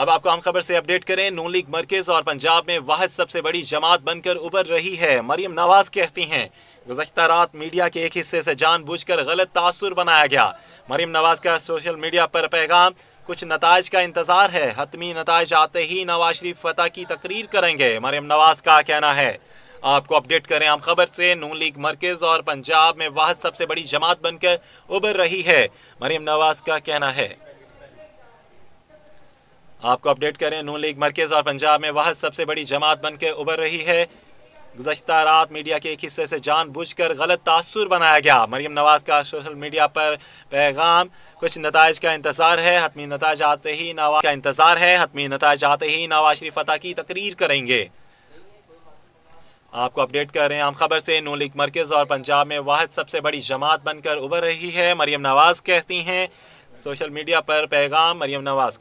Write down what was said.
अब आपको आम खबर से अपडेट करें नून लीग मरकज और पंजाब में वाहद सबसे बड़ी जमात बनकर उभर रही है मरीम नवाज कहती हैं गुजशत रात मीडिया के एक हिस्से से जानबूझकर गलत तासुर बनाया गया मरीम नवाज का सोशल मीडिया पर पैगाम कुछ नतज का इंतज़ार है हतमी नतज आते ही नवाज शरीफ फतेह की तकरीर करेंगे मरीम नवाज का कहना है आपको अपडेट करें हम खबर से नून लीग मरकज और पंजाब में वाहद सबसे बड़ी जमात बनकर उभर रही है मरीम नवाज का कहना है आपको अपडेट करें नून लीग मरकज़ और पंजाब में वह सबसे बड़ी जमात बनकर उभर रही है गुजशत रात मीडिया के एक हिस्से से जान बुझ कर गलत तासुर बनाया गया मरीम नवाज़ का सोशल मीडिया पर पैगाम कुछ नतज का इंतज़ार है हतमी नतज आते ही नवाज का इंतज़ार है हतमी नतज आते ही नवाज शरीफ फतेह की तकरीर करेंगे आपको अपडेट कर रहे हैं आम खबर से नू लीग मरकज़ और पंजाब में वाद सबसे बड़ी जमात बनकर उभर रही है मरीम नवाज़ कहती हैं सोशल मीडिया पर पैगाम मरीम नवाज़